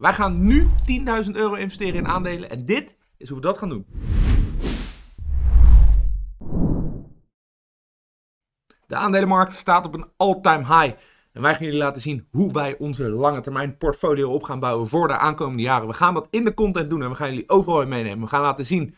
Wij gaan nu 10.000 euro investeren in aandelen en dit is hoe we dat gaan doen. De aandelenmarkt staat op een all-time high. En wij gaan jullie laten zien hoe wij onze lange termijn portfolio op gaan bouwen voor de aankomende jaren. We gaan dat in de content doen en we gaan jullie overal in meenemen. We gaan laten zien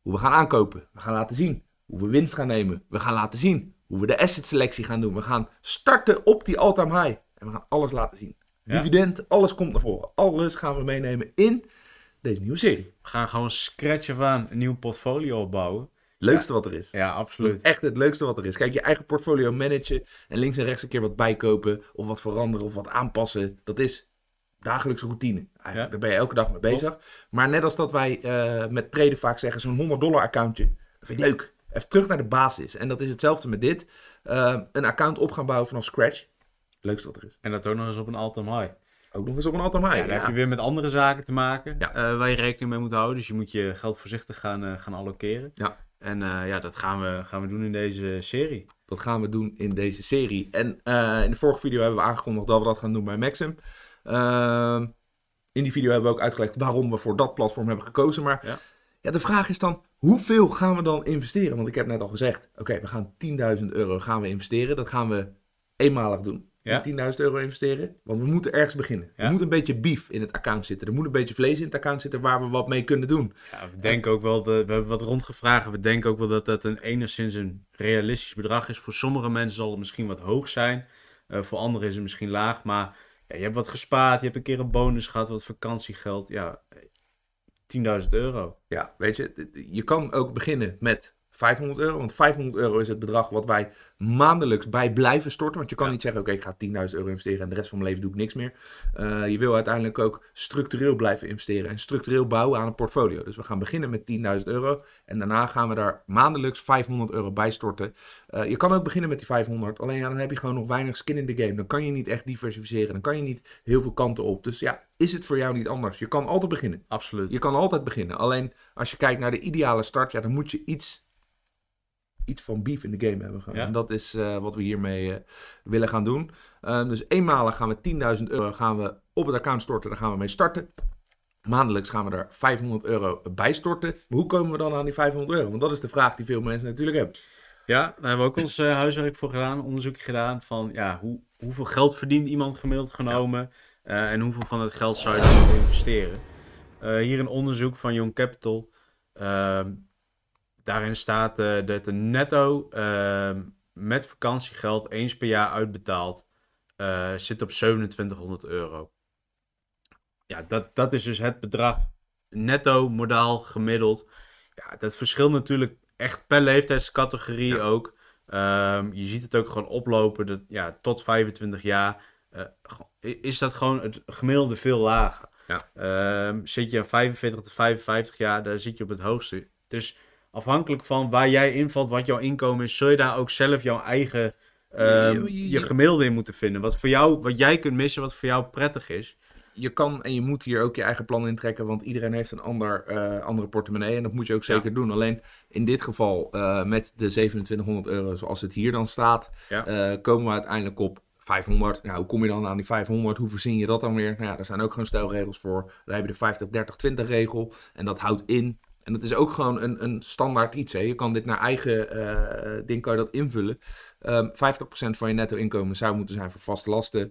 hoe we gaan aankopen. We gaan laten zien hoe we winst gaan nemen. We gaan laten zien hoe we de asset selectie gaan doen. We gaan starten op die all-time high. En we gaan alles laten zien dividend, alles komt naar voren. Alles gaan we meenemen in deze nieuwe serie. We gaan gewoon scratchen van een nieuw portfolio opbouwen. Leukste wat er is. Ja, absoluut. echt het leukste wat er is. Kijk, je eigen portfolio managen en links en rechts een keer wat bijkopen of wat veranderen of wat aanpassen. Dat is dagelijkse routine. Eigenlijk, Daar ben je elke dag mee bezig. Maar net als dat wij eh, met treden vaak zeggen, zo'n 100 dollar accountje. Dat vind ik leuk. Even terug naar de basis. En dat is hetzelfde met dit. Eh, een account op gaan bouwen vanaf scratch leukste dat er is. En dat ook nog eens op een all-time high. Ook nog eens op een all-time high. Ja, dan heb je weer met andere zaken te maken eh, waar je rekening mee moet houden. Dus je moet je geld voorzichtig gaan, eh, gaan allokeren. Ja. En eh, ja, dat gaan we, gaan we doen in deze serie. Dat gaan we doen in deze serie. En in de vorige video hebben we aangekondigd dat we dat gaan doen bij Maxim. Ehm, in die video hebben we ook uitgelegd waarom we voor dat platform hebben gekozen. Maar ja. Ja, de vraag is dan, hoeveel gaan we dan investeren? Want ik heb net al gezegd, oké, we gaan 10.000 euro gaan we investeren. Dat gaan we eenmalig doen. Ja? 10.000 euro investeren. Want we moeten ergens beginnen. Ja? Er moet een beetje beef in het account zitten. Er moet een beetje vlees in het account zitten waar we wat mee kunnen doen. Ja, we denken ook wel, dat, we hebben wat rondgevraagd. We denken ook wel dat dat een enigszins een realistisch bedrag is. Voor sommige mensen zal het misschien wat hoog zijn. Eh, voor anderen is het misschien laag. Maar ja, je hebt wat gespaard. Je hebt een keer een bonus gehad. Wat vakantiegeld. Ja, 10.000 euro. Ja, weet je. Je kan ook beginnen met 500 euro. Want 500 euro is het bedrag wat wij maandelijks bij blijven storten. Want je kan niet zeggen, oké, ik ga 10.000 euro investeren en de rest van mijn leven doe ik niks meer. Eh, je wil uiteindelijk ook structureel blijven investeren en structureel bouwen aan een portfolio. Dus we gaan beginnen met 10.000 euro en daarna gaan we daar maandelijks 500 euro bij storten. Eh, je kan ook beginnen met die 500, alleen dan heb je gewoon nog weinig skin in the game. Dan kan je niet echt diversificeren, dan kan je niet heel veel kanten op. Dus ja, is het voor jou niet anders? Je kan altijd beginnen. Absoluut. Je kan altijd beginnen. Alleen als je kijkt naar de ideale start, ja, dan moet je iets iets van beef in de game hebben. Gaan. En dat is eh, wat we hiermee eh, willen gaan doen. Ehm, dus eenmalig gaan we 10.000 euro gaan we op het account storten. Daar gaan we mee starten. Maandelijks gaan we er 500 euro bij storten. Maar hoe komen we dan aan die 500 euro? Want dat is de vraag die veel mensen natuurlijk hebben. Ja, daar hebben we ook ons eh, huiswerk voor gedaan, onderzoek gedaan van ja, hoe, hoeveel geld verdient iemand gemiddeld genomen en hoeveel van dat geld zou je dan investeren. hier een onderzoek van Young Capital ehm, Daarin staat eh, dat de netto ehm, met vakantiegeld eens per jaar uitbetaald eh, zit op 2700 euro. Ja, dat, dat is dus het bedrag netto, modaal, gemiddeld. Ja, dat verschilt natuurlijk echt per leeftijdscategorie ook. Ehm, je ziet het ook gewoon oplopen dat, ja, tot 25 jaar eh, is dat gewoon het gemiddelde veel lager. Ja. Ehm, zit je aan 45 tot 55 jaar, daar zit je op het hoogste. Dus afhankelijk van waar jij invalt, wat jouw inkomen is, zul je daar ook zelf jouw eigen um, je, gemiddelde in moeten vinden. Wat, voor jou, wat jij kunt missen, wat voor jou prettig is. Je kan en je moet hier ook je eigen plan intrekken, want iedereen heeft een ander, uh, andere portemonnee en dat moet je ook zeker doen. Alleen in dit geval eh, met de 2700 euro zoals het hier dan staat, eh, komen we uiteindelijk op 500. Nou, hoe kom je dan aan die 500? Hoe voorzien je dat dan weer? Nou ja, daar zijn ook gewoon stelregels voor. Daar heb je de 50, 30, 20 regel en dat houdt in en dat is ook gewoon een, een standaard iets. Hè. Je kan dit naar eigen uh, ding kan je dat invullen. 50% ehm, van je netto inkomen zou moeten zijn voor vaste lasten.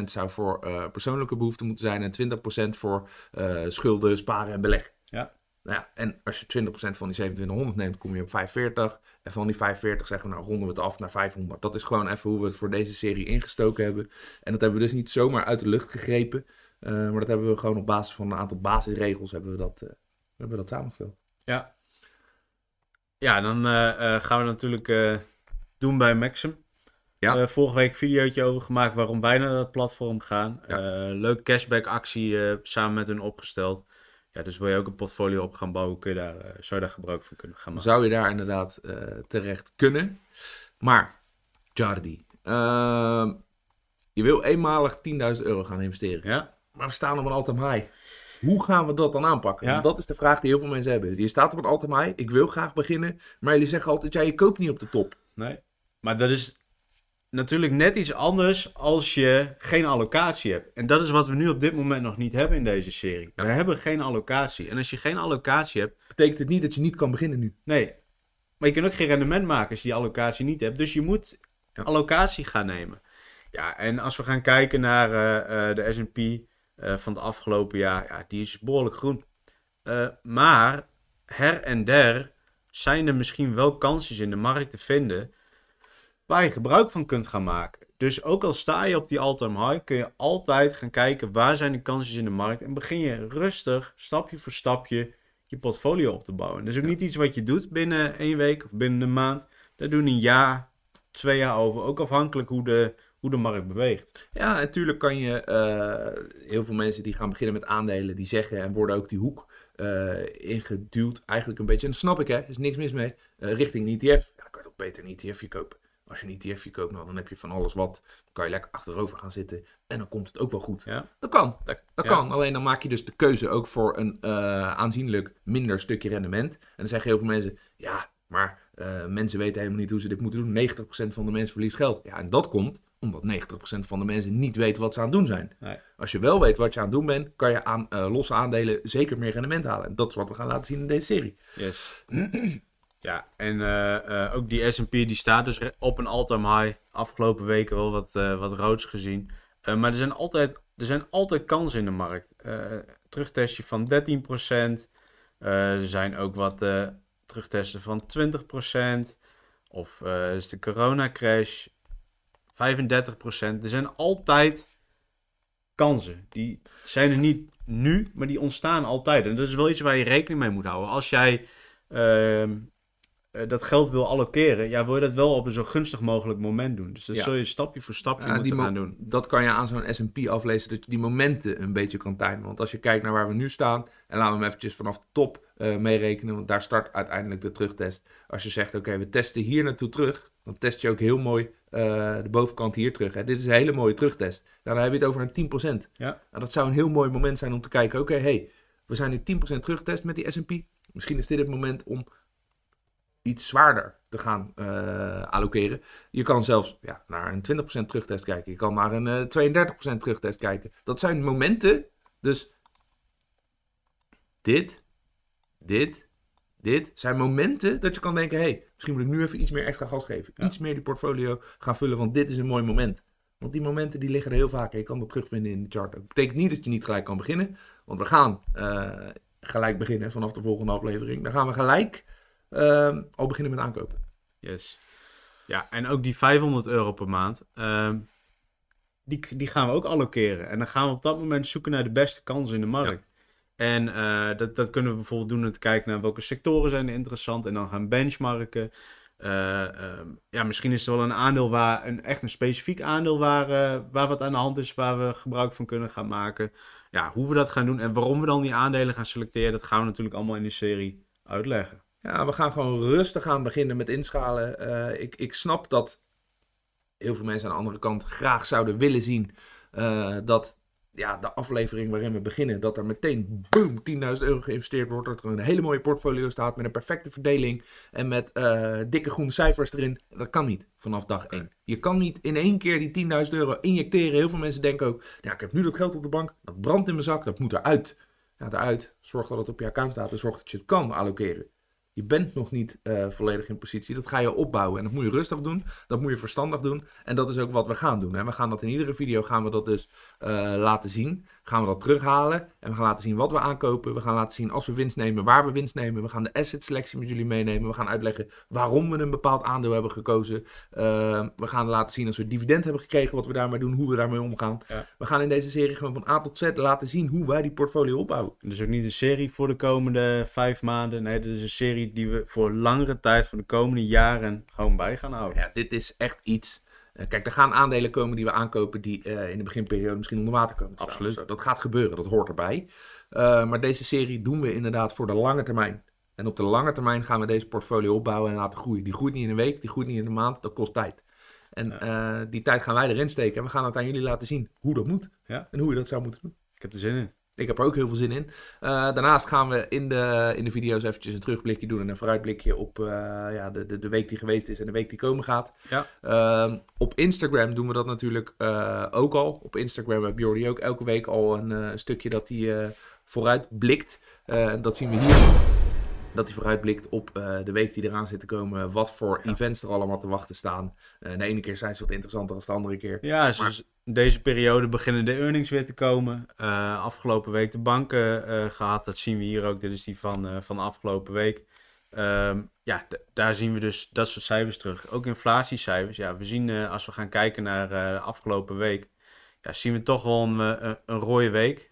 30% zou voor eh, persoonlijke behoeften moeten zijn. En 20% voor eh, schulden, sparen en beleg. Ja. Nou ja, en als je 20% van die 2700 neemt, kom je op 45. En van die 45, zeggen we, nou ronden we het af naar 500. Dat is gewoon even hoe we het voor deze serie ingestoken hebben. En dat hebben we dus niet zomaar uit de lucht gegrepen. maar dat hebben we gewoon op basis van een aantal basisregels hebben we dat we hebben dat samengesteld. Ja. Ja, dan eh, eh, gaan we natuurlijk eh, doen bij Maxim. Ja. Uh, vorige week een videootje over gemaakt waarom wij naar dat platform gaan. Ja. Uh, leuk cashback actie samen met hun opgesteld. Ja, dus wil je ook een portfolio op gaan bouwen, kun je daar, zou je daar gebruik van kunnen gaan maken. Zou je daar inderdaad terecht kunnen. Maar, Jardi, ehm, je wil eenmalig 10.000 euro gaan investeren. Ja. Maar we staan op een all-time high. Hoe gaan we dat dan aanpakken? Dat is de vraag die heel veel mensen hebben. Je staat op het altijd mij, ik wil graag beginnen, maar jullie zeggen altijd, ja, je koopt niet op de top. Nee, maar dat is natuurlijk net iets anders als je geen allocatie hebt. En dat is wat we nu op dit moment nog niet hebben in deze serie. We hebben geen allocatie. En als je geen allocatie hebt... Betekent het niet dat je niet kan beginnen nu. Nee, maar je kunt ook geen rendement maken als je die allocatie niet hebt. Dus je moet ja. allocatie gaan nemen. Ja, en als we gaan kijken naar eh, eh, de S&P eh, van het afgelopen jaar, ja, die is behoorlijk groen. Eh, maar her en der zijn er misschien wel kansjes in de markt te vinden waar je gebruik van kunt gaan maken. Dus ook al sta je op die all-time high, kun je altijd gaan kijken waar zijn de kansjes in de markt. En begin je rustig, stapje voor stapje, je portfolio op te bouwen. Dat is ook niet iets wat je doet binnen één week of binnen een maand. Daar doen een jaar, twee jaar over. Ook afhankelijk hoe de hoe de markt beweegt. Ja, natuurlijk kan je eh, heel veel mensen die gaan beginnen met aandelen, die zeggen en worden ook die hoek eh, ingeduwd, eigenlijk een beetje. En snap ik, hè, er is niks mis mee. Eh, richting een ETF, ja, dan kan je toch beter een ETFje kopen. Als je een ETFje koopt, nou, dan heb je van alles wat. Dan kan je lekker achterover gaan zitten en dan komt het ook wel goed. Ja. Dat kan, dat, kan. Alleen dan maak je dus de keuze ook voor een aanzienlijk minder stukje rendement. En dan zeggen heel veel mensen, ja, maar mensen weten helemaal niet hoe ze dit moeten doen. 90% van de mensen verliest geld. Ja, en dat komt omdat 90% van de mensen niet weten wat ze aan het doen zijn. Als je wel weet wat je aan het doen bent, kan je aan uh, losse aandelen zeker meer rendement halen. En dat is wat we gaan laten zien in deze serie. Yes. ja, en eh, eh, ook die S&P die staat dus op een all-time high. Afgelopen weken wel wat, wat roods gezien. maar er zijn, altijd, er zijn altijd kansen in de markt. terugtestje van 13%. er zijn ook wat terugtesten van 20%. Of is de coronacrash. 35%. Er zijn altijd kansen. Die zijn er niet nu, maar die ontstaan altijd. En dat is wel iets waar je rekening mee moet houden. Als jij ehm, eh, dat geld wil allokeren, ja, wil je dat wel op een zo gunstig mogelijk moment doen. Dus dat zul je stapje voor stapje moeten gaan doen. Dat kan je aan zo'n S&P aflezen, dat je die momenten een beetje kan timen. Want als je kijkt naar waar we nu staan, en laten we hem eventjes vanaf top eh, meerekenen, want daar start uiteindelijk de terugtest. Als je zegt, oké, we testen hier naartoe terug, dan test je ook heel mooi eh, de bovenkant hier terug. Hè. Dit is een hele mooie terugtest. Dan heb je het over een 10%. Ja. En nou, dat zou een heel mooi moment zijn om te kijken, oké, hey, we zijn nu 10% teruggetest met die S&P. Misschien is dit het moment om iets zwaarder te gaan uh, allokeren. Je kan zelfs ja, naar een 20% terugtest kijken. Je kan naar een uh, eh, 32% terugtest kijken. Dat zijn momenten. Dus dit, dit, dit zijn momenten dat je kan denken: hé, hey, misschien moet ik nu even iets meer extra gas geven. Iets meer die portfolio gaan vullen, want dit is een mooi moment. Want die momenten die liggen er heel vaak. Je kan dat terugvinden in de chart. Dat betekent niet dat je niet gelijk kan beginnen. Want we gaan eh, gelijk beginnen vanaf de volgende aflevering. Dan gaan we gelijk al ehm, oh, beginnen met aankopen. Yes. Ja, en ook die 500 euro per maand, ehm, die, die gaan we ook allokeren. En dan gaan we op dat moment zoeken naar de beste kansen in de markt. En eh, dat, dat kunnen we bijvoorbeeld doen door te kijken naar welke sectoren zijn interessant en dan gaan benchmarken. Eh, ehm, ja, misschien is er wel een aandeel waar, een, echt een specifiek aandeel waar, eh, waar wat aan de hand is, waar we gebruik van kunnen gaan maken. Ja, hoe we dat gaan doen en waarom we dan die aandelen gaan selecteren, dat gaan we natuurlijk allemaal in de serie uitleggen. Ja, we gaan gewoon rustig aan beginnen met inschalen. Eh, ik, ik snap dat heel veel mensen aan de andere kant graag zouden willen zien eh, dat ja, de aflevering waarin we beginnen, dat er meteen boom 10.000 euro geïnvesteerd wordt. Dat er een hele mooie portfolio staat met een perfecte verdeling en met eh, dikke groene cijfers erin. Dat kan niet vanaf dag 1. Je kan niet in één keer die 10.000 euro injecteren. Heel veel mensen denken ook, ja, ik heb nu dat geld op de bank, dat brandt in mijn zak, dat moet eruit. Ja, eruit. Zorg dat het op je account staat en zorg dat je het kan allokeren. Je bent nog niet eh, volledig in positie. Dat ga je opbouwen. En dat moet je rustig doen. Dat moet je verstandig doen. En dat is ook wat we gaan doen. Hè. We gaan dat in iedere video gaan we dat dus eh, laten zien gaan we dat terughalen. En we gaan laten zien wat we aankopen. We gaan laten zien als we winst nemen, waar we winst nemen. We gaan de asset selectie met jullie meenemen. We gaan uitleggen waarom we een bepaald aandeel hebben gekozen. Ehm, we gaan laten zien als we dividend hebben gekregen, wat we daarmee doen, hoe we daarmee omgaan. We gaan in deze serie gewoon van A tot Z laten zien hoe wij die portfolio opbouwen. is dus ook niet een serie voor de komende vijf maanden. Nee, dit is een serie die we voor langere tijd, voor de komende jaren, gewoon bij gaan houden. Ja, dit is echt iets eh, kijk, er gaan aandelen komen die we aankopen die eh, in de beginperiode misschien onder water komen Absoluut. dat gaat gebeuren, dat hoort erbij. Eh, maar deze serie doen we inderdaad voor de lange termijn. En op de lange termijn gaan we deze portfolio opbouwen en laten groeien. Die groeit niet in een week, die groeit niet in een maand, dat kost tijd. En die tijd gaan wij erin steken en we gaan het aan jullie laten zien hoe dat moet ja. en hoe je dat zou moeten doen. Ik heb er zin in. Ik heb er ook heel veel zin in. Eh, daarnaast gaan we in de, in de video's eventjes een terugblikje doen en een vooruitblikje op eh, ja, de, de, de, week die geweest is en de week die komen gaat. Ja. Ehm, op Instagram doen we dat natuurlijk eh, ook al. Op Instagram heb Jordi ook elke week al een stukje dat hij vooruit blikt. dat zien we hier dat hij vooruitblikt op eh, de week die eraan zit te komen. Wat voor events er allemaal te wachten staan. Uh, de ene keer zijn ze wat interessanter dan de andere keer. Ja, dus, deze periode beginnen de earnings weer te komen. Eh, afgelopen week de banken gehad. Dat zien we hier ook. Dit is die van, van afgelopen week. Ehm, ja, daar zien we dus dat soort cijfers terug. Ook inflatiecijfers. Ja, we zien als we gaan kijken naar de afgelopen week. Ja, zien we toch wel een, een, rode week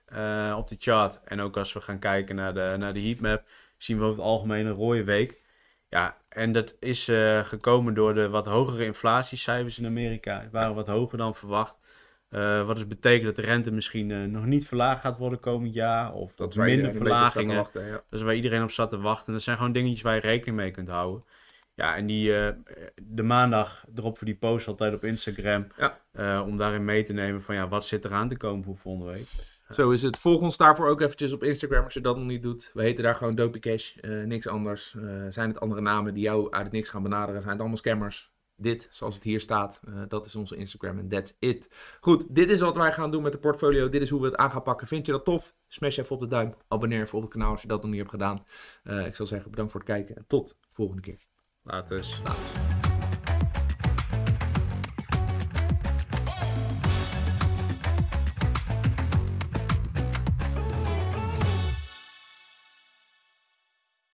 op de chart. En ook als we gaan kijken naar de, naar de heatmap zien we over het algemeen een rode week. Ja, en dat is eh, gekomen door de wat hogere inflatiecijfers in Amerika. Die waren wat hoger dan verwacht. Eh, wat dus betekent dat de rente misschien eh, nog niet verlaagd gaat worden komend jaar. Of dat minder verlagingen. Wachten, ja. Dat is waar iedereen op zat te wachten. Dat zijn gewoon dingetjes waar je rekening mee kunt houden. Ja, en die, de maandag droppen we die post altijd op Instagram. om daarin mee te nemen van ja, wat zit aan te komen voor volgende week. Zo is het. Volg ons daarvoor ook eventjes op Instagram als je dat nog niet doet. We heten daar gewoon Dopey Cash. Eh, niks anders. Eh, zijn het andere namen die jou uit het niks gaan benaderen? Zijn het allemaal scammers? Dit, zoals het hier staat, eh, dat is onze Instagram en that's it. Goed, dit is wat wij gaan doen met de portfolio. Dit is hoe we het aan gaan pakken. Vind je dat tof? Smash even op de duim. Abonneer even op het kanaal als je dat nog niet hebt gedaan. ik zal zeggen, bedankt voor het kijken en tot volgende keer. Later. Later.